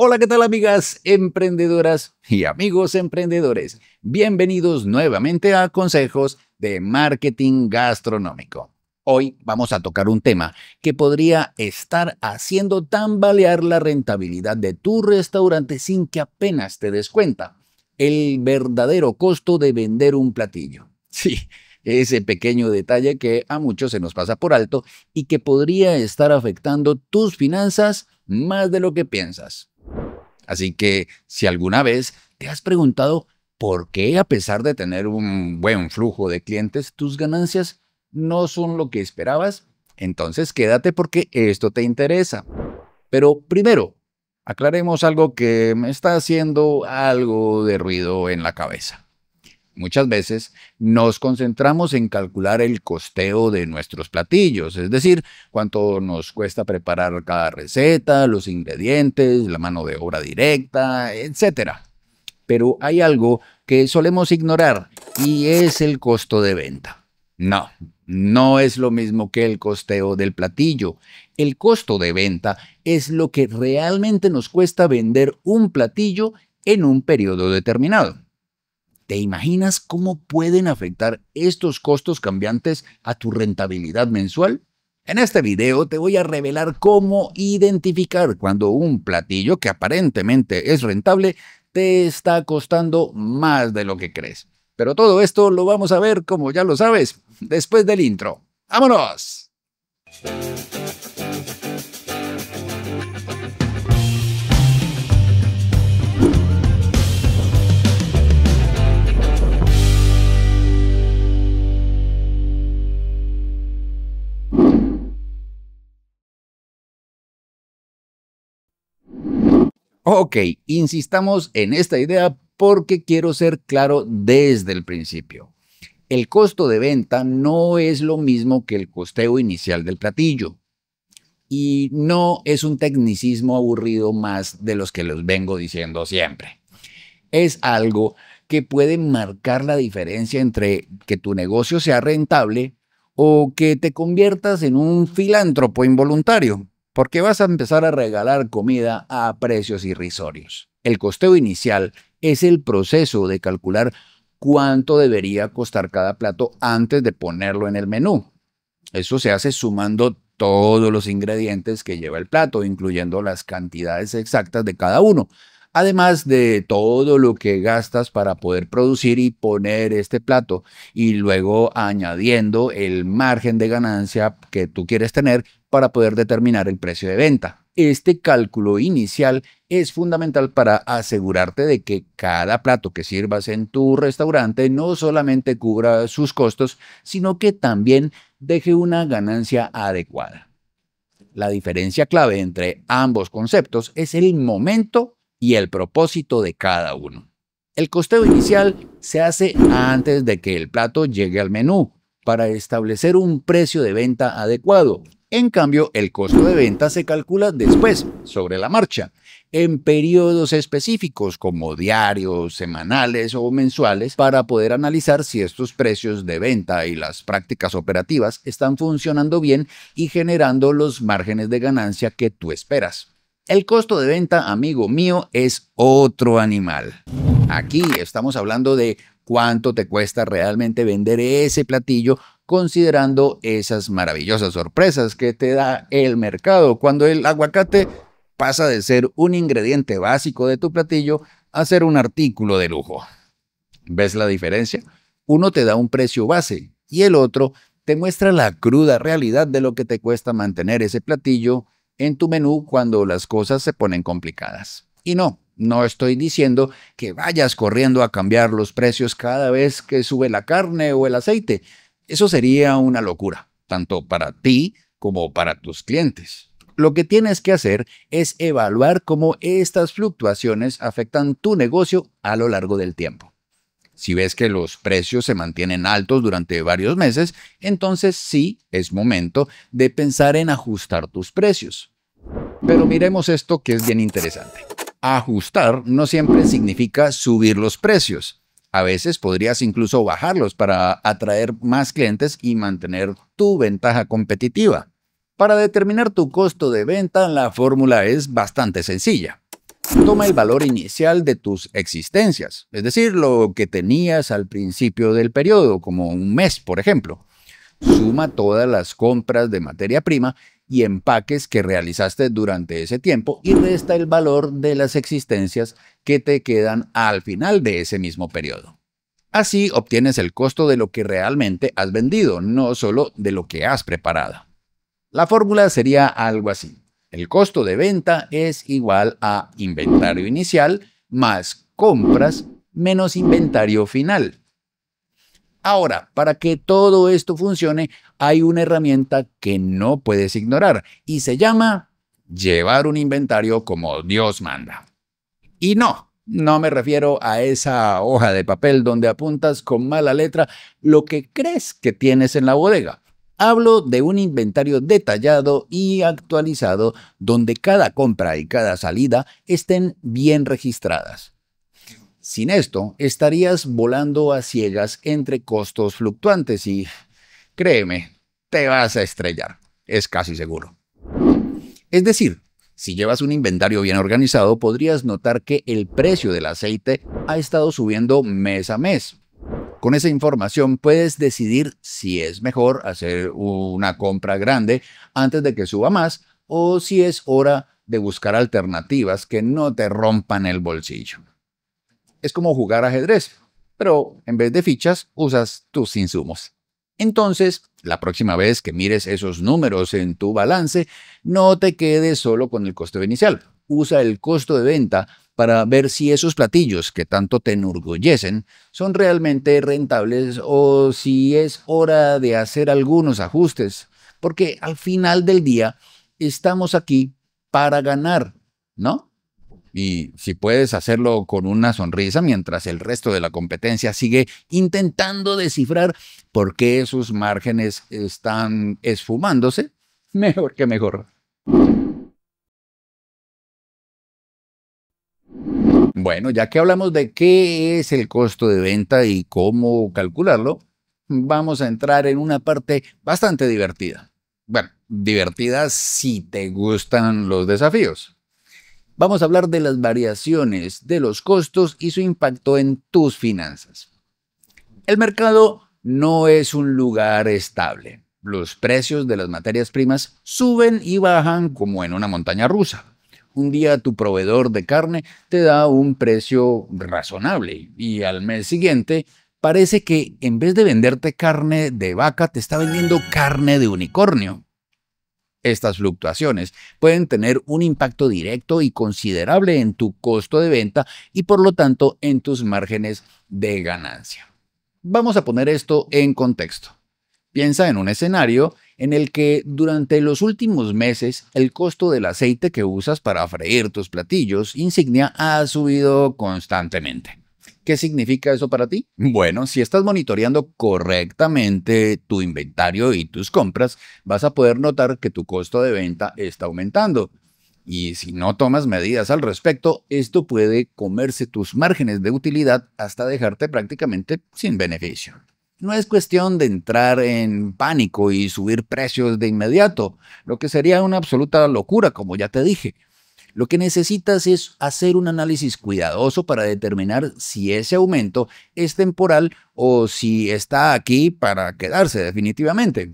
Hola, ¿qué tal amigas emprendedoras y amigos emprendedores? Bienvenidos nuevamente a Consejos de Marketing Gastronómico. Hoy vamos a tocar un tema que podría estar haciendo tambalear la rentabilidad de tu restaurante sin que apenas te des cuenta. El verdadero costo de vender un platillo. Sí, ese pequeño detalle que a muchos se nos pasa por alto y que podría estar afectando tus finanzas más de lo que piensas. Así que si alguna vez te has preguntado por qué a pesar de tener un buen flujo de clientes, tus ganancias no son lo que esperabas, entonces quédate porque esto te interesa. Pero primero, aclaremos algo que me está haciendo algo de ruido en la cabeza muchas veces nos concentramos en calcular el costeo de nuestros platillos, es decir, cuánto nos cuesta preparar cada receta, los ingredientes, la mano de obra directa, etc. Pero hay algo que solemos ignorar y es el costo de venta. No, no es lo mismo que el costeo del platillo. El costo de venta es lo que realmente nos cuesta vender un platillo en un periodo determinado. ¿Te imaginas cómo pueden afectar estos costos cambiantes a tu rentabilidad mensual? En este video te voy a revelar cómo identificar cuando un platillo que aparentemente es rentable te está costando más de lo que crees. Pero todo esto lo vamos a ver, como ya lo sabes, después del intro. ¡Vámonos! Ok, insistamos en esta idea porque quiero ser claro desde el principio. El costo de venta no es lo mismo que el costeo inicial del platillo. Y no es un tecnicismo aburrido más de los que los vengo diciendo siempre. Es algo que puede marcar la diferencia entre que tu negocio sea rentable o que te conviertas en un filántropo involuntario porque vas a empezar a regalar comida a precios irrisorios. El costeo inicial es el proceso de calcular cuánto debería costar cada plato antes de ponerlo en el menú. Eso se hace sumando todos los ingredientes que lleva el plato, incluyendo las cantidades exactas de cada uno. Además de todo lo que gastas para poder producir y poner este plato y luego añadiendo el margen de ganancia que tú quieres tener para poder determinar el precio de venta. Este cálculo inicial es fundamental para asegurarte de que cada plato que sirvas en tu restaurante no solamente cubra sus costos, sino que también deje una ganancia adecuada. La diferencia clave entre ambos conceptos es el momento y el propósito de cada uno. El costeo inicial se hace antes de que el plato llegue al menú para establecer un precio de venta adecuado. En cambio, el costo de venta se calcula después, sobre la marcha, en periodos específicos como diarios, semanales o mensuales, para poder analizar si estos precios de venta y las prácticas operativas están funcionando bien y generando los márgenes de ganancia que tú esperas. El costo de venta, amigo mío, es otro animal. Aquí estamos hablando de cuánto te cuesta realmente vender ese platillo considerando esas maravillosas sorpresas que te da el mercado cuando el aguacate pasa de ser un ingrediente básico de tu platillo a ser un artículo de lujo. ¿Ves la diferencia? Uno te da un precio base y el otro te muestra la cruda realidad de lo que te cuesta mantener ese platillo en tu menú cuando las cosas se ponen complicadas. Y no, no estoy diciendo que vayas corriendo a cambiar los precios cada vez que sube la carne o el aceite. Eso sería una locura, tanto para ti como para tus clientes. Lo que tienes que hacer es evaluar cómo estas fluctuaciones afectan tu negocio a lo largo del tiempo si ves que los precios se mantienen altos durante varios meses, entonces sí es momento de pensar en ajustar tus precios. Pero miremos esto que es bien interesante. Ajustar no siempre significa subir los precios. A veces podrías incluso bajarlos para atraer más clientes y mantener tu ventaja competitiva. Para determinar tu costo de venta, la fórmula es bastante sencilla. Toma el valor inicial de tus existencias, es decir, lo que tenías al principio del periodo, como un mes, por ejemplo. Suma todas las compras de materia prima y empaques que realizaste durante ese tiempo y resta el valor de las existencias que te quedan al final de ese mismo periodo. Así obtienes el costo de lo que realmente has vendido, no solo de lo que has preparado. La fórmula sería algo así. El costo de venta es igual a inventario inicial más compras menos inventario final. Ahora, para que todo esto funcione, hay una herramienta que no puedes ignorar y se llama llevar un inventario como Dios manda. Y no, no me refiero a esa hoja de papel donde apuntas con mala letra lo que crees que tienes en la bodega. Hablo de un inventario detallado y actualizado donde cada compra y cada salida estén bien registradas. Sin esto, estarías volando a ciegas entre costos fluctuantes y, créeme, te vas a estrellar, es casi seguro. Es decir, si llevas un inventario bien organizado, podrías notar que el precio del aceite ha estado subiendo mes a mes, con esa información puedes decidir si es mejor hacer una compra grande antes de que suba más o si es hora de buscar alternativas que no te rompan el bolsillo. Es como jugar ajedrez, pero en vez de fichas usas tus insumos. Entonces, la próxima vez que mires esos números en tu balance, no te quedes solo con el costo inicial. Usa el costo de venta para ver si esos platillos que tanto te enorgullecen son realmente rentables o si es hora de hacer algunos ajustes, porque al final del día estamos aquí para ganar, ¿no? Y si puedes hacerlo con una sonrisa mientras el resto de la competencia sigue intentando descifrar por qué sus márgenes están esfumándose, mejor que mejor. Bueno, ya que hablamos de qué es el costo de venta y cómo calcularlo, vamos a entrar en una parte bastante divertida. Bueno, divertida si te gustan los desafíos. Vamos a hablar de las variaciones de los costos y su impacto en tus finanzas. El mercado no es un lugar estable. Los precios de las materias primas suben y bajan como en una montaña rusa un día tu proveedor de carne te da un precio razonable y al mes siguiente parece que en vez de venderte carne de vaca, te está vendiendo carne de unicornio. Estas fluctuaciones pueden tener un impacto directo y considerable en tu costo de venta y por lo tanto en tus márgenes de ganancia. Vamos a poner esto en contexto. Piensa en un escenario en el que durante los últimos meses el costo del aceite que usas para freír tus platillos insignia ha subido constantemente. ¿Qué significa eso para ti? Bueno, si estás monitoreando correctamente tu inventario y tus compras, vas a poder notar que tu costo de venta está aumentando. Y si no tomas medidas al respecto, esto puede comerse tus márgenes de utilidad hasta dejarte prácticamente sin beneficio. No es cuestión de entrar en pánico y subir precios de inmediato, lo que sería una absoluta locura, como ya te dije. Lo que necesitas es hacer un análisis cuidadoso para determinar si ese aumento es temporal o si está aquí para quedarse definitivamente.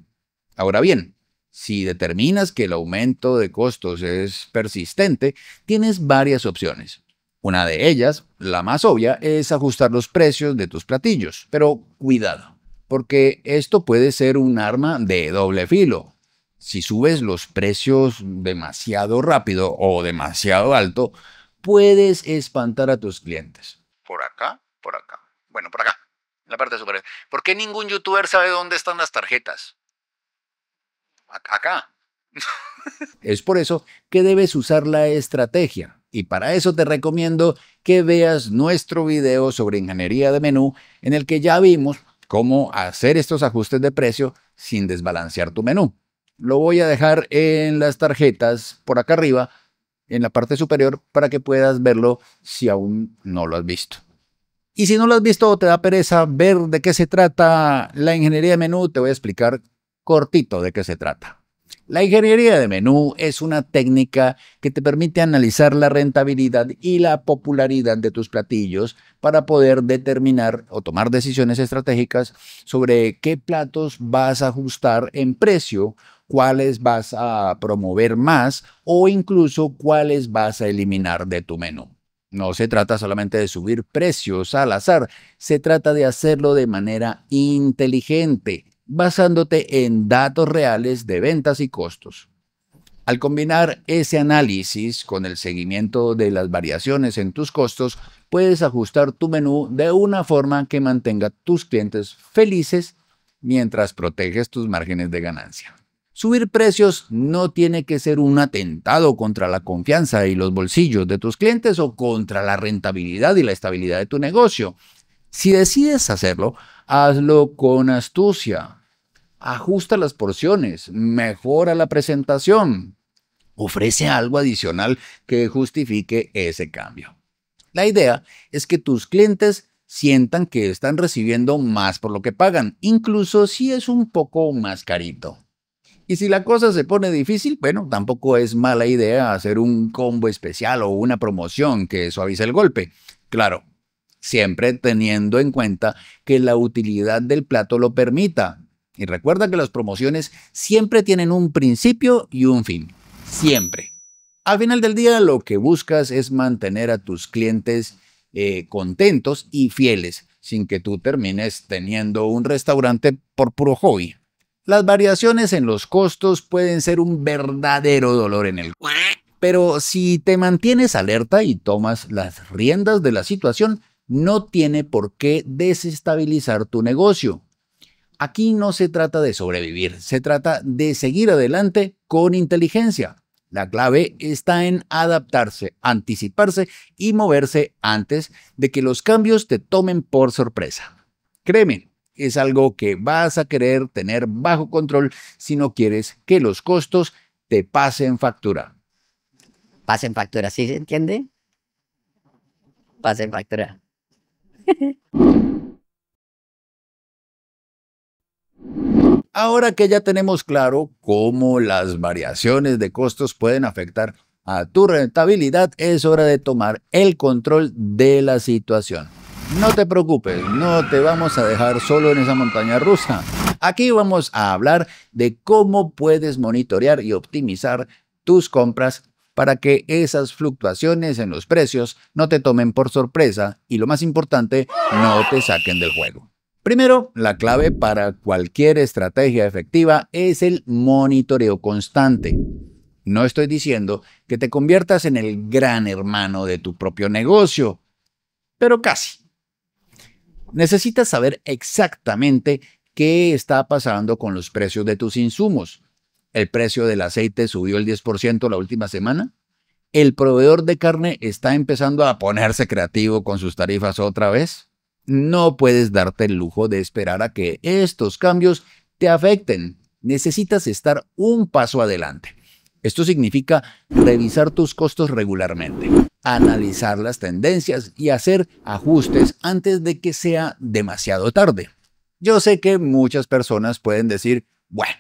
Ahora bien, si determinas que el aumento de costos es persistente, tienes varias opciones. Una de ellas, la más obvia, es ajustar los precios de tus platillos, pero cuidado porque esto puede ser un arma de doble filo. Si subes los precios demasiado rápido o demasiado alto, puedes espantar a tus clientes. Por acá, por acá. Bueno, por acá, en la parte superior. ¿Por qué ningún youtuber sabe dónde están las tarjetas? Acá. es por eso que debes usar la estrategia. Y para eso te recomiendo que veas nuestro video sobre ingeniería de menú en el que ya vimos cómo hacer estos ajustes de precio sin desbalancear tu menú. Lo voy a dejar en las tarjetas por acá arriba, en la parte superior, para que puedas verlo si aún no lo has visto. Y si no lo has visto o te da pereza ver de qué se trata la ingeniería de menú, te voy a explicar cortito de qué se trata. La ingeniería de menú es una técnica que te permite analizar la rentabilidad y la popularidad de tus platillos para poder determinar o tomar decisiones estratégicas sobre qué platos vas a ajustar en precio, cuáles vas a promover más o incluso cuáles vas a eliminar de tu menú. No se trata solamente de subir precios al azar, se trata de hacerlo de manera inteligente, basándote en datos reales de ventas y costos. Al combinar ese análisis con el seguimiento de las variaciones en tus costos, puedes ajustar tu menú de una forma que mantenga tus clientes felices mientras proteges tus márgenes de ganancia. Subir precios no tiene que ser un atentado contra la confianza y los bolsillos de tus clientes o contra la rentabilidad y la estabilidad de tu negocio. Si decides hacerlo, hazlo con astucia. Ajusta las porciones, mejora la presentación, ofrece algo adicional que justifique ese cambio. La idea es que tus clientes sientan que están recibiendo más por lo que pagan, incluso si es un poco más carito. Y si la cosa se pone difícil, bueno, tampoco es mala idea hacer un combo especial o una promoción que suavice el golpe. Claro, siempre teniendo en cuenta que la utilidad del plato lo permita. Y recuerda que las promociones siempre tienen un principio y un fin, siempre. Al final del día lo que buscas es mantener a tus clientes eh, contentos y fieles, sin que tú termines teniendo un restaurante por puro hobby. Las variaciones en los costos pueden ser un verdadero dolor en el pero si te mantienes alerta y tomas las riendas de la situación, no tiene por qué desestabilizar tu negocio. Aquí no se trata de sobrevivir, se trata de seguir adelante con inteligencia. La clave está en adaptarse, anticiparse y moverse antes de que los cambios te tomen por sorpresa. Créeme, es algo que vas a querer tener bajo control si no quieres que los costos te pasen factura. Pasen factura, ¿sí se entiende? Pasen factura. Ahora que ya tenemos claro cómo las variaciones de costos pueden afectar a tu rentabilidad, es hora de tomar el control de la situación. No te preocupes, no te vamos a dejar solo en esa montaña rusa. Aquí vamos a hablar de cómo puedes monitorear y optimizar tus compras para que esas fluctuaciones en los precios no te tomen por sorpresa y lo más importante, no te saquen del juego. Primero, la clave para cualquier estrategia efectiva es el monitoreo constante. No estoy diciendo que te conviertas en el gran hermano de tu propio negocio, pero casi. Necesitas saber exactamente qué está pasando con los precios de tus insumos, el precio del aceite subió el 10% la última semana. El proveedor de carne está empezando a ponerse creativo con sus tarifas otra vez. No puedes darte el lujo de esperar a que estos cambios te afecten. Necesitas estar un paso adelante. Esto significa revisar tus costos regularmente, analizar las tendencias y hacer ajustes antes de que sea demasiado tarde. Yo sé que muchas personas pueden decir, bueno,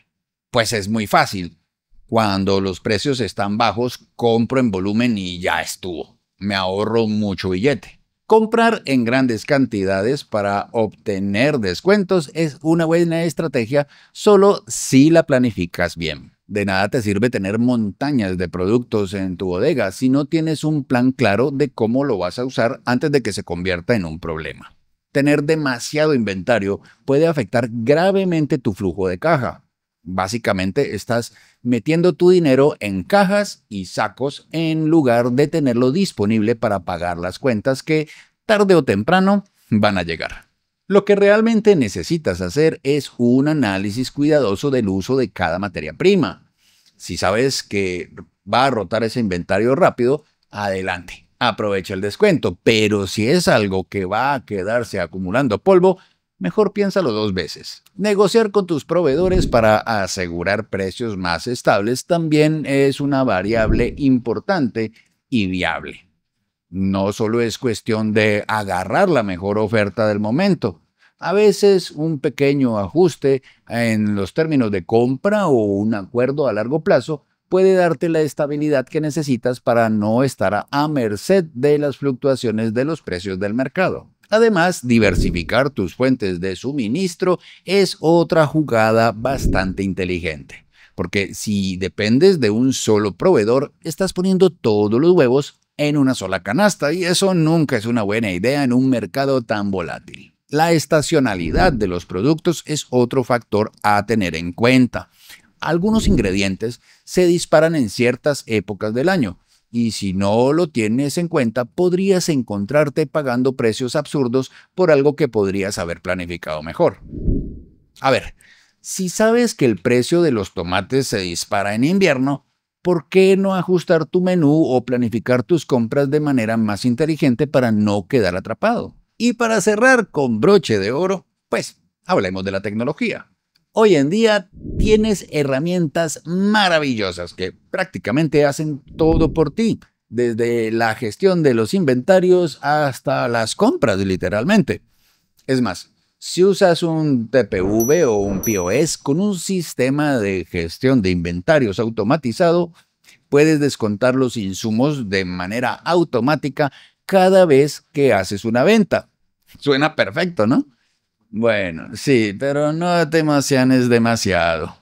pues es muy fácil. Cuando los precios están bajos, compro en volumen y ya estuvo. Me ahorro mucho billete. Comprar en grandes cantidades para obtener descuentos es una buena estrategia solo si la planificas bien. De nada te sirve tener montañas de productos en tu bodega si no tienes un plan claro de cómo lo vas a usar antes de que se convierta en un problema. Tener demasiado inventario puede afectar gravemente tu flujo de caja. Básicamente estás metiendo tu dinero en cajas y sacos en lugar de tenerlo disponible para pagar las cuentas que tarde o temprano van a llegar. Lo que realmente necesitas hacer es un análisis cuidadoso del uso de cada materia prima. Si sabes que va a rotar ese inventario rápido, adelante, aprovecha el descuento, pero si es algo que va a quedarse acumulando polvo, mejor piénsalo dos veces. Negociar con tus proveedores para asegurar precios más estables también es una variable importante y viable. No solo es cuestión de agarrar la mejor oferta del momento. A veces un pequeño ajuste en los términos de compra o un acuerdo a largo plazo puede darte la estabilidad que necesitas para no estar a merced de las fluctuaciones de los precios del mercado. Además, diversificar tus fuentes de suministro es otra jugada bastante inteligente, porque si dependes de un solo proveedor, estás poniendo todos los huevos en una sola canasta y eso nunca es una buena idea en un mercado tan volátil. La estacionalidad de los productos es otro factor a tener en cuenta. Algunos ingredientes se disparan en ciertas épocas del año, y si no lo tienes en cuenta, podrías encontrarte pagando precios absurdos por algo que podrías haber planificado mejor. A ver, si sabes que el precio de los tomates se dispara en invierno, ¿por qué no ajustar tu menú o planificar tus compras de manera más inteligente para no quedar atrapado? Y para cerrar con broche de oro, pues hablemos de la tecnología. Hoy en día tienes herramientas maravillosas que prácticamente hacen todo por ti, desde la gestión de los inventarios hasta las compras, literalmente. Es más, si usas un TPV o un POS con un sistema de gestión de inventarios automatizado, puedes descontar los insumos de manera automática cada vez que haces una venta. Suena perfecto, ¿no? Bueno, sí, pero no te es demasiado.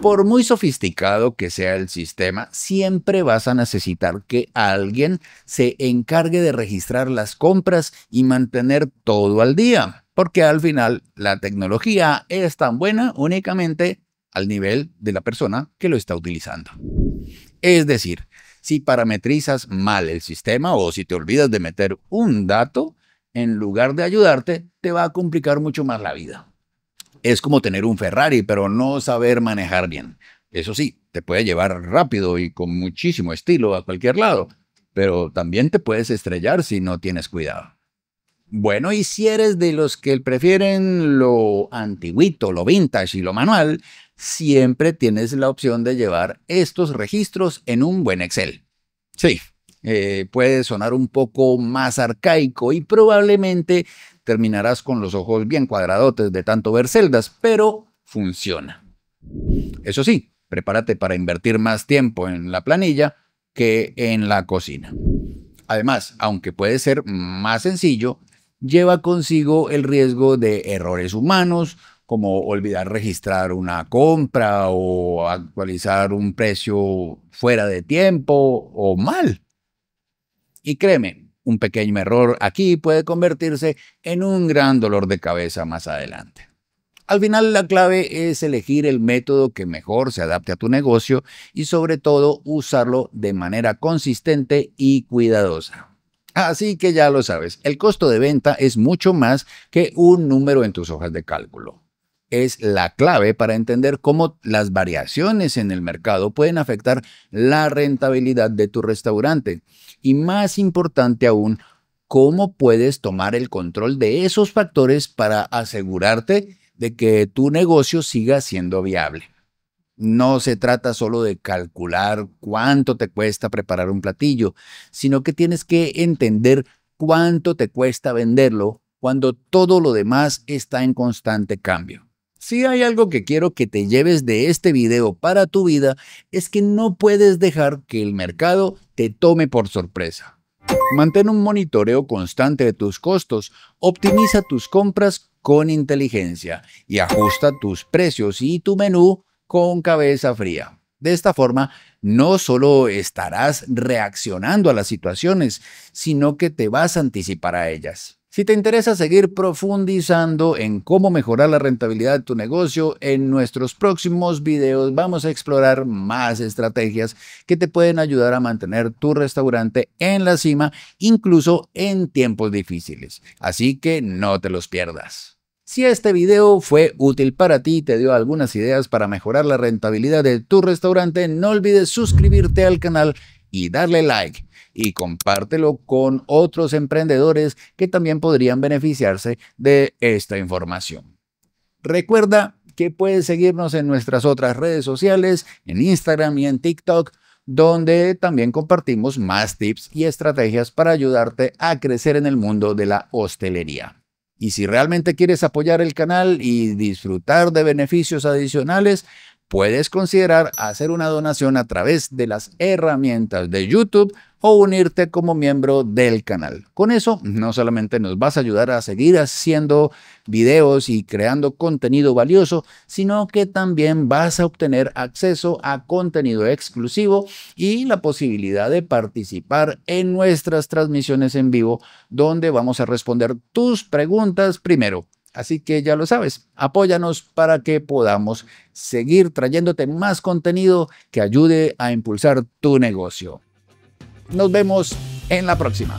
Por muy sofisticado que sea el sistema, siempre vas a necesitar que alguien se encargue de registrar las compras y mantener todo al día, porque al final la tecnología es tan buena únicamente al nivel de la persona que lo está utilizando. Es decir, si parametrizas mal el sistema o si te olvidas de meter un dato, en lugar de ayudarte, te va a complicar mucho más la vida. Es como tener un Ferrari, pero no saber manejar bien. Eso sí, te puede llevar rápido y con muchísimo estilo a cualquier lado, pero también te puedes estrellar si no tienes cuidado. Bueno, y si eres de los que prefieren lo antiguito, lo vintage y lo manual, siempre tienes la opción de llevar estos registros en un buen Excel. Sí, eh, puede sonar un poco más arcaico y probablemente terminarás con los ojos bien cuadradotes de tanto ver celdas, pero funciona. Eso sí, prepárate para invertir más tiempo en la planilla que en la cocina. Además, aunque puede ser más sencillo, lleva consigo el riesgo de errores humanos, como olvidar registrar una compra o actualizar un precio fuera de tiempo o mal. Y créeme, un pequeño error aquí puede convertirse en un gran dolor de cabeza más adelante. Al final la clave es elegir el método que mejor se adapte a tu negocio y sobre todo usarlo de manera consistente y cuidadosa. Así que ya lo sabes, el costo de venta es mucho más que un número en tus hojas de cálculo es la clave para entender cómo las variaciones en el mercado pueden afectar la rentabilidad de tu restaurante. Y más importante aún, cómo puedes tomar el control de esos factores para asegurarte de que tu negocio siga siendo viable. No se trata solo de calcular cuánto te cuesta preparar un platillo, sino que tienes que entender cuánto te cuesta venderlo cuando todo lo demás está en constante cambio. Si hay algo que quiero que te lleves de este video para tu vida, es que no puedes dejar que el mercado te tome por sorpresa. Mantén un monitoreo constante de tus costos, optimiza tus compras con inteligencia y ajusta tus precios y tu menú con cabeza fría. De esta forma, no solo estarás reaccionando a las situaciones, sino que te vas a anticipar a ellas. Si te interesa seguir profundizando en cómo mejorar la rentabilidad de tu negocio, en nuestros próximos videos vamos a explorar más estrategias que te pueden ayudar a mantener tu restaurante en la cima, incluso en tiempos difíciles. Así que no te los pierdas. Si este video fue útil para ti y te dio algunas ideas para mejorar la rentabilidad de tu restaurante, no olvides suscribirte al canal y darle like y compártelo con otros emprendedores que también podrían beneficiarse de esta información. Recuerda que puedes seguirnos en nuestras otras redes sociales, en Instagram y en TikTok, donde también compartimos más tips y estrategias para ayudarte a crecer en el mundo de la hostelería. Y si realmente quieres apoyar el canal y disfrutar de beneficios adicionales, puedes considerar hacer una donación a través de las herramientas de YouTube o unirte como miembro del canal. Con eso no solamente nos vas a ayudar a seguir haciendo videos y creando contenido valioso, sino que también vas a obtener acceso a contenido exclusivo y la posibilidad de participar en nuestras transmisiones en vivo, donde vamos a responder tus preguntas primero Así que ya lo sabes, apóyanos para que podamos seguir trayéndote más contenido que ayude a impulsar tu negocio. Nos vemos en la próxima.